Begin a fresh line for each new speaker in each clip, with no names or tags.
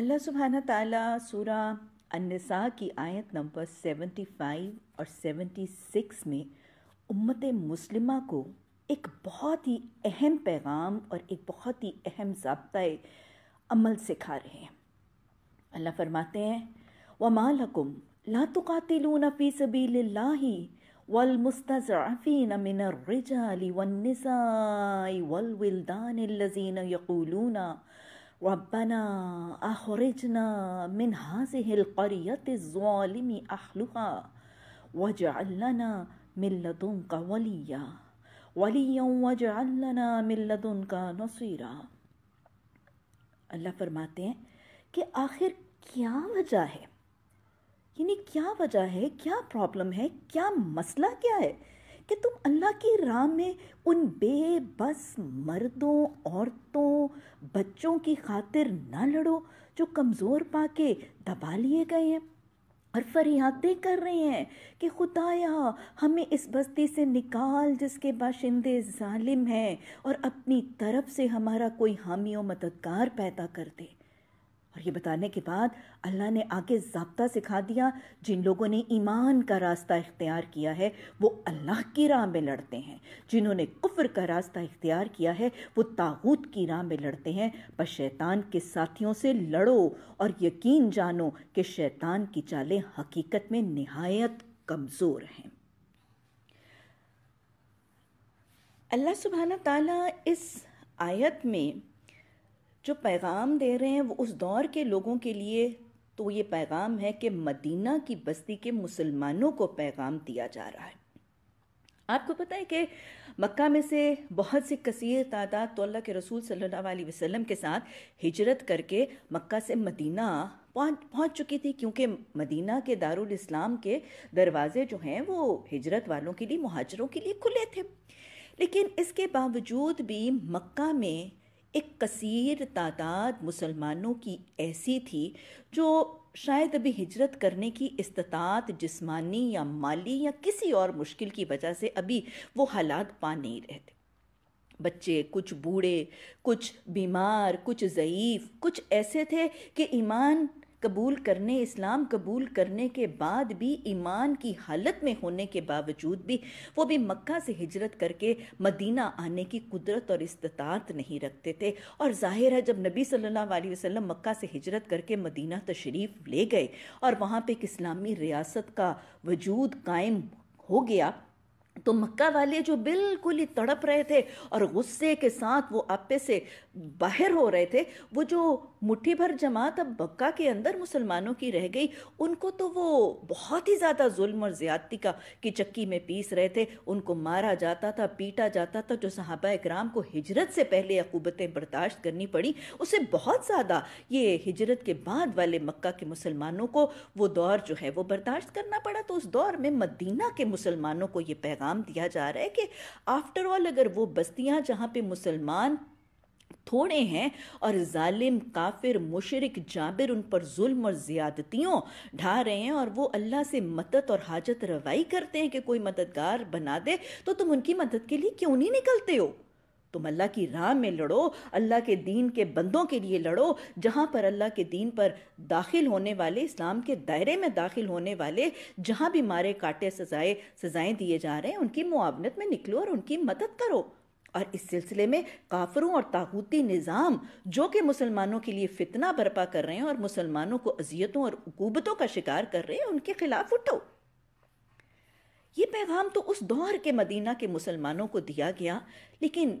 अल्लाह सुबहान ताला सूरा अनसा की आयत नंबर 75 और 76 में उम्मत मुस्लिमा को एक बहुत ही अहम पैगाम और एक बहुत ही अहम जबता अमल सिखा रहे हैं अल्लाह फरमाते हैं व लकुम ला तुकातिलून फी सबीलिल्लाहि वल मुस्तज़अफ़ीन मिन الرجال والنساء والولدان الذين यकूलूना रब्बना अखरजना मिन हाजिह القرية الظالم أهلها واجعل لنا من لدنك وليا वलिया वजाल लना मिल्लदुन का नसीरा अल्लाह फरमाते हैं कि आखिर क्या वजह है यानी क्या वजह है क्या प्रॉब्लम है क्या मसला क्या है कि तुम अल्लाह की राह में उन बेबस मर्दों औरतों बच्चों की खातिर ना लड़ो जो कमज़ोर पाके दबा लिए गए हैं और फरियादें कर रहे हैं कि खुदाया हमें इस बस्ती से निकाल जिसके बाशिंदे जालिम हैं और अपनी तरफ से हमारा कोई हामी और मददगार पैदा कर दे और ये बताने के बाद अल्लाह ने आगे जबता सिखा दिया जिन लोगों ने ईमान का रास्ता इख्तियार किया है वो अल्लाह की राह में लड़ते हैं जिन्होंने कुफर का रास्ता इख्तियार किया है वो ताहूत की राह में लड़ते हैं पर शैतान के साथियों से लड़ो और यकीन जानो कि शैतान की चालें हकीकत में नहायत कमज़ोर हैं अल्लाह सुबहाना ताला इस आयत में जो पैगाम दे रहे हैं वो उस दौर के लोगों के लिए तो ये पैगाम है कि मदीना की बस्ती के मुसलमानों को पैगाम दिया जा रहा है आपको पता है कि मक्का में से बहुत सी कसीर तादाद तो अल्लाह के रसूल सल्लल्लाहु अलैहि वसल्लम के साथ हिजरत करके मक्का से मदीना पहुंच पहुंच चुकी थी क्योंकि मदीना के दारुल इस्लाम के दरवाजे जो हैं वो हिजरत वालों के लिए महाजरों के लिए खुले थे लेकिन इसके बावजूद भी मक्का में एक कसीर तादाद मुसलमानों की ऐसी थी जो शायद अभी हिजरत करने की इस्तात जिस्मानी या माली या किसी और मुश्किल की वजह से अभी वो हालात पा नहीं रहे थे बच्चे कुछ बूढ़े कुछ बीमार कुछ ज़यीफ़ कुछ ऐसे थे कि ईमान कबूल करने इस्लाम कबूल करने के बाद भी ईमान की हालत में होने के बावजूद भी वो भी मक्का से हिजरत करके मदीना आने की कुदरत और इस्तात नहीं रखते थे और जाहिर है जब नबी सल्लल्लाहु अलैहि वसल्लम मक्का से हिजरत करके मदीना तशरीफ़ ले गए और वहाँ पे एक इस्लामी रियासत का वजूद कायम हो गया तो मक्का वाले जो बिल्कुल ही तड़प रहे थे और गुस्से के साथ वो आपे से बाहर हो रहे थे वो जो मुट्ठी भर जमात अब मक्का के अंदर मुसलमानों की रह गई उनको तो वो बहुत ही ज़्यादा जुल्म और ज़्यादती का की चक्की में पीस रहे थे उनको मारा जाता था पीटा जाता था जो सहाबा इकराम को हिजरत से पहले अकूबतें बर्दाश्त करनी पड़ी उसे बहुत ज़्यादा ये हिजरत के बाद वाले मक्का के मुसलमानों को वो दौर जो है वो बर्दाश्त करना पड़ा तो उस दौर में मदीना के मुसलमानों को ये पैगाम पैगाम दिया जा रहा है कि आफ्टर ऑल अगर वो बस्तियाँ जहाँ पे मुसलमान थोड़े हैं और जालिम काफिर मुशरक जाबिर उन पर जुल्म और ज़्यादतियों ढा रहे हैं और वो अल्लाह से मदद और हाजत रवाई करते हैं कि कोई मददगार बना दे तो तुम उनकी मदद के लिए क्यों नहीं निकलते हो तुम अल्लाह की राह में लड़ो अल्लाह के दीन के बंदों के लिए लड़ो जहाँ पर अल्लाह के दीन पर दाखिल होने वाले इस्लाम के दायरे में दाखिल होने वाले जहाँ भी मारे काटे सजाए सजाएं दिए जा रहे हैं उनकी मुआवनत में निकलो और उनकी मदद करो और इस सिलसिले में काफरों और ताकूती निज़ाम जो कि मुसलमानों के लिए फितना बर्पा कर रहे हैं और मुसलमानों को अजियतों और उकूबतों का शिकार कर रहे हैं उनके खिलाफ उठो ये पैगाम तो उस दौर के मदीना के मुसलमानों को दिया गया लेकिन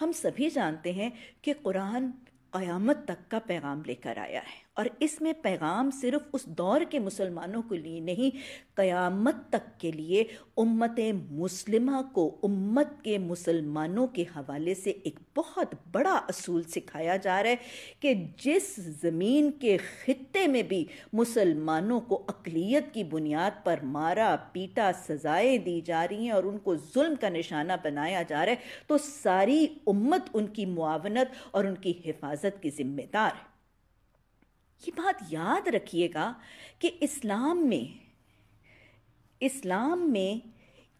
हम सभी जानते हैं कि कुरान क़यामत तक का पैगाम लेकर आया है और इसमें पैगाम सिर्फ उस दौर के मुसलमानों के लिए नहीं क़यामत तक के लिए उम्मत मुस्लिमा को उम्मत के मुसलमानों के हवाले से एक बहुत बड़ा असूल सिखाया जा रहा है कि जिस ज़मीन के ख़त्े में भी मुसलमानों को अकलीत की बुनियाद पर मारा पीटा सजाएं दी जा रही हैं और उनको जुल्म का निशाना बनाया जा रहा है तो सारी उम्मत उनकी मुआवनत और उनकी हिफाजत की जिम्मेदार है ये बात याद रखिएगा कि इस्लाम में इस्लाम में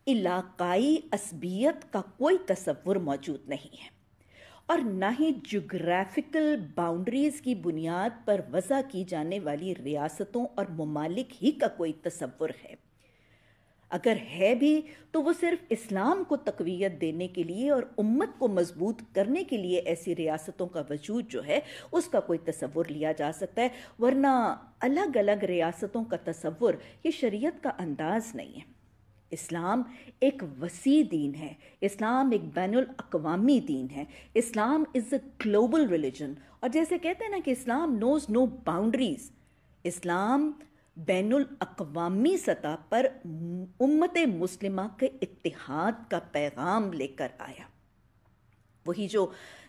इलाकाई असबियत का कोई तस्वुर मौजूद नहीं है और ना ही जोग्राफिकल बाउंड्रीज़ की बुनियाद पर वज़ा की जाने वाली रियासतों और ममालिक ही का कोई तस्वुर है अगर है भी तो वो सिर्फ इस्लाम को तकवीत देने के लिए और उम्मत को मजबूत करने के लिए ऐसी रियासतों का वजूद जो है उसका कोई तस्वुर लिया जा सकता है वरना अलग अलग रियासतों का तस्वुर ये शरीयत का अंदाज नहीं है इस्लाम एक वसी दीन है इस्लाम एक बैन अवी दीन है Islam is a global religion और जैसे कहते हैं ना कि Islam knows no boundaries Islam बैन अवी सतह पर उम्मत मुस्लिमा के इतिहाद का पैगाम लेकर आया वही जो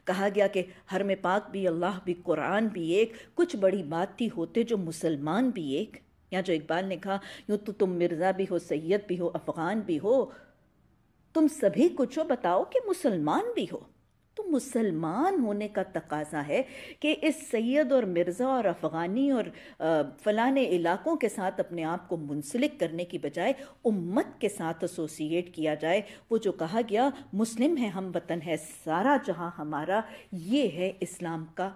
कहा गया कि हर में पाक भी अल्लाह भी कुरान भी एक कुछ बड़ी बात थी होते जो मुसलमान भी एक या जो इकबाल ने कहा यूं तो तुम मिर्ज़ा भी हो सैयद भी हो अफ़गान भी हो तुम सभी कुछ हो बताओ कि मुसलमान भी हो तो मुसलमान होने का तकाजा है कि इस सैयद और मिर्ज़ा और अफ़गानी और फलाने इलाकों के साथ अपने आप को मुंसलिक करने की बजाय उम्मत के साथ एसोसिएट किया जाए वो जो कहा गया मुस्लिम है हम वतन है सारा जहां हमारा ये है इस्लाम का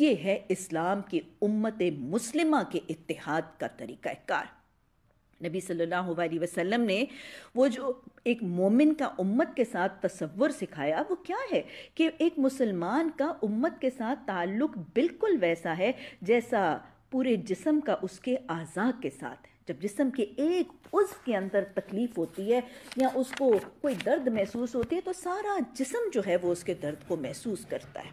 ये है इस्लाम की उम्मत मुस्लिमा के इतिहाद का तरीक़ाकार नबी सल्लल्लाहु अलैहि वसल्लम ने वो जो एक मोमिन का उम्मत के साथ तस्वुर सिखाया वो क्या है कि एक मुसलमान का उम्मत के साथ ताल्लुक बिल्कुल वैसा है जैसा पूरे जिसम का उसके आज़ा के साथ है जब जिसम के एक उज के अंदर तकलीफ़ होती है या उसको कोई दर्द महसूस होती है तो सारा जिसम जो है वो उसके दर्द को महसूस करता है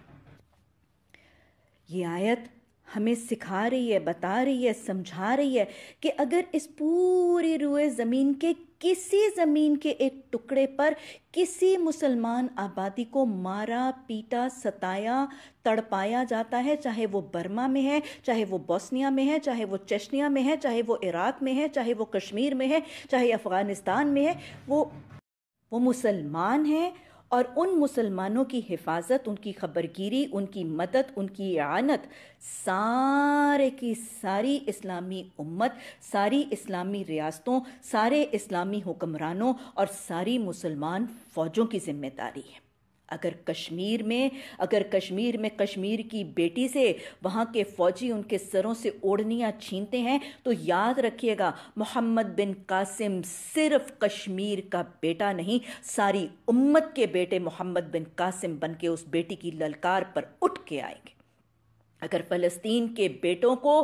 ये आयत हमें सिखा रही है बता रही है समझा रही है कि अगर इस पूरे रुए ज़मीन के किसी ज़मीन के एक टुकड़े पर किसी मुसलमान आबादी को मारा पीटा सताया तड़पाया जाता है चाहे वो बर्मा में है चाहे वो बोस्निया में है चाहे वो चश्निया में है चाहे वो इराक़ में है चाहे वो कश्मीर में है चाहे अफ़गानिस्तान में है वो वो मुसलमान हैं और उन मुसलमानों की हिफाजत उनकी खबरगिरी उनकी मदद उनकी आनत सारे की सारी इस्लामी उम्मत सारी इस्लामी रियासतों सारे इस्लामी हुक्मरानों और सारी मुसलमान फ़ौजों की जिम्मेदारी है अगर कश्मीर में अगर कश्मीर में कश्मीर की बेटी से वहाँ के फौजी उनके सरों से ओढ़नियाँ छीनते हैं तो याद रखिएगा मोहम्मद बिन कासिम सिर्फ कश्मीर का बेटा नहीं सारी उम्मत के बेटे मोहम्मद बिन कासिम बन के उस बेटी की ललकार पर उठ के आएंगे अगर फलस्तीन के बेटों को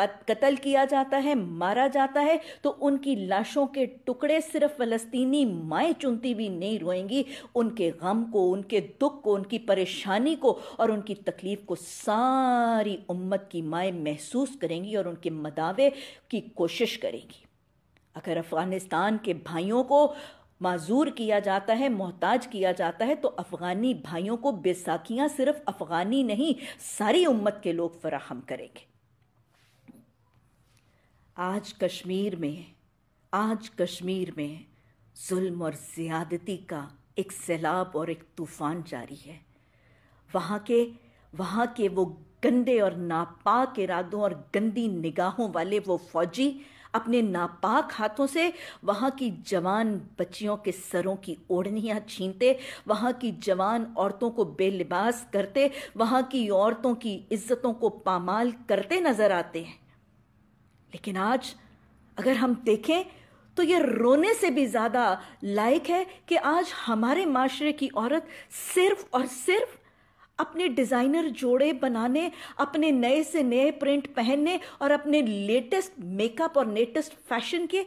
कत्ल किया जाता है मारा जाता है तो उनकी लाशों के टुकड़े सिर्फ फलस्तीनी माएँ चुनती भी नहीं रोएंगी उनके गम को उनके दुख को उनकी परेशानी को और उनकी तकलीफ को सारी उम्मत की माएँ महसूस करेंगी और उनके मदावे की कोशिश करेंगी अगर अफ़गानिस्तान के भाइयों को माजूर किया जाता है मोहताज किया जाता है तो अफगानी भाइयों को बेसाखियां सिर्फ अफगानी नहीं सारी उम्मत के लोग फराहम करेंगे आज कश्मीर में आज कश्मीर में जुल्म और ज़्यादती का एक सैलाब और एक तूफ़ान जारी है वहां के वहां के वो गंदे और नापाक इरादों और गंदी निगाहों वाले वो फौजी अपने नापाक हाथों से वहाँ की जवान बच्चियों के सरों की ओढ़नियाँ छीनते वहाँ की जवान औरतों को बेलिबास करते वहाँ की औरतों की इज्जतों को पामाल करते नजर आते हैं लेकिन आज अगर हम देखें तो ये रोने से भी ज़्यादा लायक है कि आज हमारे माशरे की औरत सिर्फ और सिर्फ अपने डिज़ाइनर जोड़े बनाने अपने नए से नए प्रिंट पहनने और अपने लेटेस्ट मेकअप और लेटेस्ट फैशन के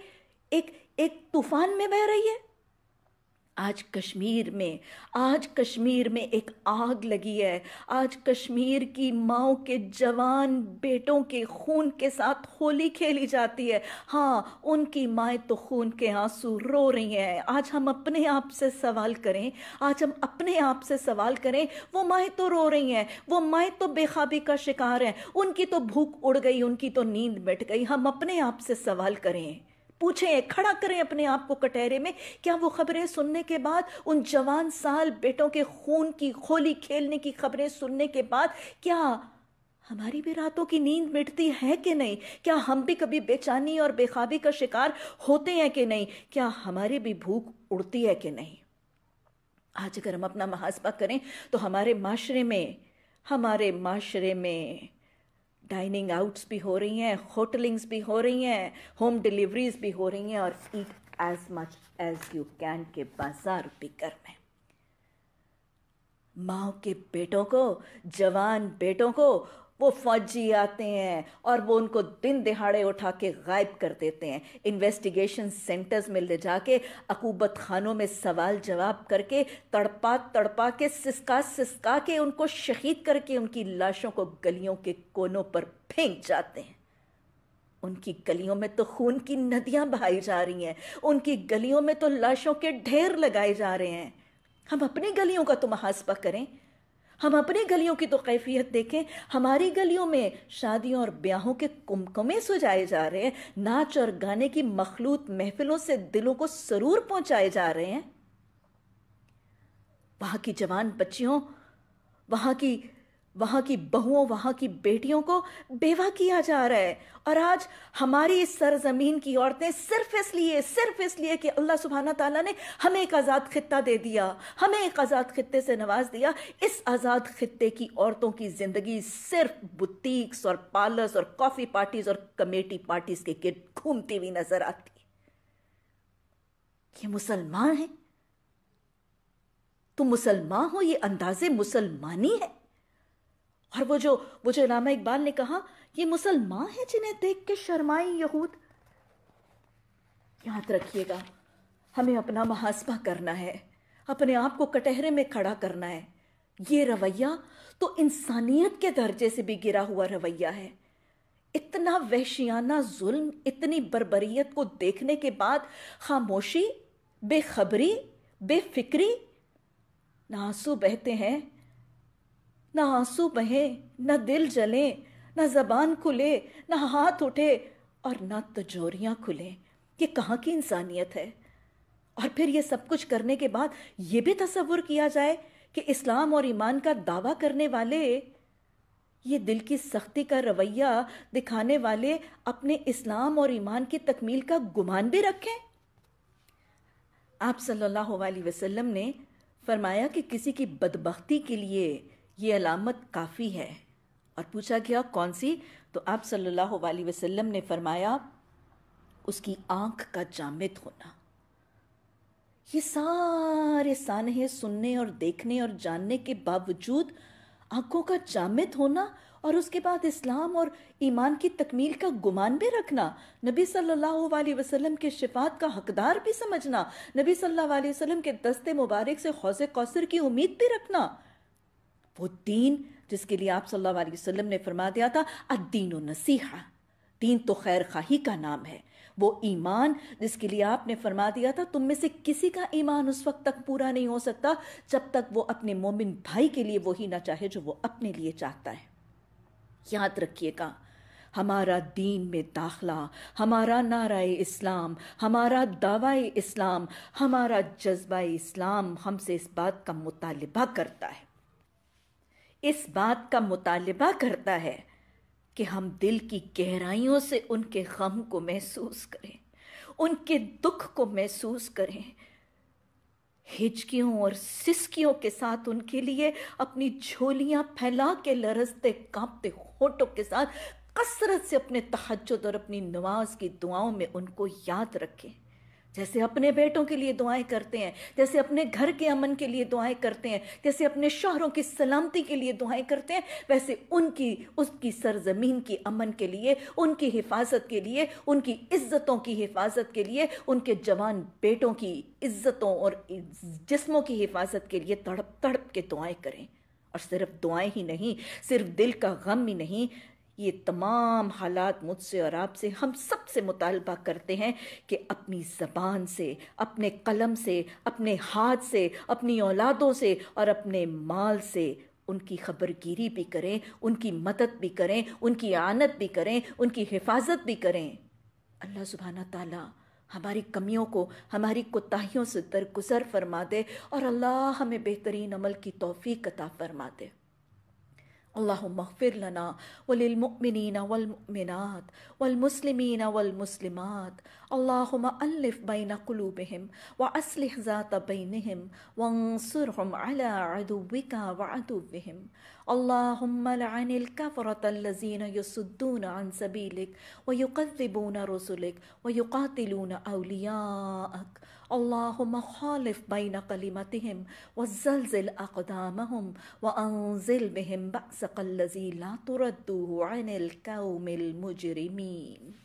एक एक तूफान में बह रही है आज कश्मीर में आज कश्मीर में एक आग लगी है आज कश्मीर की माओ के जवान बेटों के खून के साथ होली खेली जाती है हाँ उनकी माएँ तो खून के आंसू रो रही हैं आज हम अपने आप से सवाल करें आज हम अपने आप से सवाल करें वो माएँ तो रो रही हैं वो माएँ तो बेखाबी का शिकार हैं उनकी तो भूख उड़ गई उनकी तो नींद मिट गई हम अपने आप से सवाल करें पूछें खड़ा करें अपने आप को कटहरे में क्या वो खबरें सुनने के बाद उन जवान साल बेटों के खून की खोली खेलने की खबरें सुनने के बाद क्या हमारी भी रातों की नींद मिटती है कि नहीं क्या हम भी कभी बेचैनी और बेखाबी का शिकार होते हैं कि नहीं क्या हमारी भी भूख उड़ती है कि नहीं आज अगर हम अपना मुहासबा करें तो हमारे माशरे में हमारे माशरे में डाइनिंग आउट्स भी हो रही हैं होटलिंग्स भी हो रही हैं होम डिलीवरीज भी हो रही हैं और eat as much as you can के बाजार बिकर में माओ के बेटों को जवान बेटों को वो फौजी आते हैं और वो उनको दिन दिहाड़े उठा के गायब कर देते हैं इन्वेस्टिगेशन सेंटर्स में ले जाके अकूबत खानों में सवाल जवाब करके तड़पा तड़पा के सिसका सिसका के उनको शहीद करके उनकी लाशों को गलियों के कोनों पर फेंक जाते हैं उनकी गलियों में तो खून की नदियां बहाई जा रही हैं उनकी गलियों में तो लाशों के ढेर लगाए जा रहे हैं हम अपनी गलियों का तो मुहासबा करें हम अपनी गलियों की तो कैफियत देखें हमारी गलियों में शादियों और ब्याहों के कुमकुमे सजाए जा रहे हैं नाच और गाने की मखलूत महफिलों से दिलों को सरूर पहुंचाए जा रहे हैं वहां की जवान बच्चियों वहां की वहां की बहुओं वहां की बेटियों को बेवा किया जा रहा है और आज हमारी इस सरजमीन की औरतें सिर्फ इसलिए सिर्फ इसलिए कि अल्लाह सुबहाना ताला ने हमें एक आज़ाद खत्ता दे दिया हमें एक आज़ाद खत्ते से नवाज दिया इस आज़ाद खत्ते की औरतों की ज़िंदगी सिर्फ बुटीक्स और पार्लर्स और कॉफ़ी पार्टीज़ और कमेटी पार्टीज़ के गिर घूमती हुई नज़र आती ये मुसलमान है तुम मुसलमान हो ये अंदाजे मुसलमानी है और वो जो वो जो इलामा इकबाल ने कहा ये मुसलमान है जिन्हें देख के शर्माई यहूद याद रखिएगा हमें अपना मुहासबा करना है अपने आप को कटहरे में खड़ा करना है ये रवैया तो इंसानियत के दर्जे से भी गिरा हुआ रवैया है इतना वहशियाना जुल्म इतनी बरबरीत को देखने के बाद खामोशी बेखबरी बेफिक्री नासू बहते हैं ना आंसू बहे न दिल जले न जबान खुले न हाथ उठे और न तजोरियां खुले ये कहाँ की इंसानियत है और फिर ये सब कुछ करने के बाद ये भी तस्वुर किया जाए कि इस्लाम और ईमान का दावा करने वाले ये दिल की सख्ती का रवैया दिखाने वाले अपने इस्लाम और ईमान की तकमील का गुमान भी रखें आप सल्लल्लाहु अलैहि वसल्लम ने फरमाया कि किसी की बदबख्ती के लिए ये अलामत काफ़ी है और पूछा गया कौन सी तो आप सल्लल्लाहु अलैहि वसल्लम ने फरमाया उसकी आँख का जामित होना ये सारे सानहे सुनने और देखने और जानने के बावजूद आंखों का जामित होना और उसके बाद इस्लाम और ईमान की तकमील का गुमान भी रखना नबी सल्लल्लाहु अलैहि वसल्लम के शिफात का हकदार भी समझना नबी सल्लल्लाहु अलैहि वसल्लम के दस्ते मुबारक से हौज कौसर की उम्मीद भी रखना वो दीन जिसके लिए आप सल्लल्लाहु अलैहि वसल्लम ने फरमा दिया था अद्दीन नसीहा दीन तो खैर खाही का नाम है वो ईमान जिसके लिए आपने फरमा दिया था तुम में से किसी का ईमान उस वक्त तक पूरा नहीं हो सकता जब तक वो अपने मोमिन भाई के लिए वही ना चाहे जो वो अपने लिए चाहता है याद रखिएगा हमारा दीन में दाखला हमारा नारा इस्लाम हमारा दावा इस्लाम हमारा जज्बा इस्लाम हमसे इस बात का मुतालबा करता है इस बात का मुतालबा करता है कि हम दिल की गहराइयों से उनके गम को महसूस करें उनके दुख को महसूस करें हिचकियों और सिसकियों के साथ उनके लिए अपनी झोलियां फैला के लरसते कांपते होठों के साथ कसरत से अपने तहजद और अपनी नमाज की दुआओं में उनको याद रखें जैसे अपने बेटों के लिए दुआएं करते हैं जैसे अपने घर के अमन के लिए दुआएं करते हैं जैसे अपने शहरों की सलामती के लिए दुआएं करते हैं वैसे उनकी उसकी सरजमीन की अमन के लिए उनकी हिफाजत के लिए उनकी इज्जतों की हिफाजत के लिए उनके जवान बेटों की इज्जतों और जिस्मों की हिफाजत के लिए तड़प तड़प के दुआएं करें और सिर्फ दुआएं ही नहीं सिर्फ दिल का गम ही नहीं ये तमाम हालात मुझसे और आपसे हम सब से मुतालबा करते हैं कि अपनी ज़बान से अपने कलम से अपने हाथ से अपनी औलादों से और अपने माल से उनकी खबरगिरी भी करें उनकी मदद भी करें उनकी आनत भी करें उनकी हिफाजत भी करें अल्लाह सुबहाना ताला हमारी कमियों को हमारी कोताहियों से दरगुजर फरमा दे और अल्लाह हमें बेहतरीन अमल की तोफ़ी अता फरमा दे اللهم اغفر لنا وللمؤمنين والمؤمنات والمسلمين والمسلمات اللهم ألف بين قلوبهم وأصلح ذات بينهم وانصرهم على عدوك وعدوهم اللهم لعن الكفرة الذين يصدون عن سبيلك ويكذبون رسلك ويقاتلون أولياءك اللهم خالف بين كلمتهم وزلزل أقدامهم وأنزل بهم بأسك الذي لا ترده عن الكوم المجرمين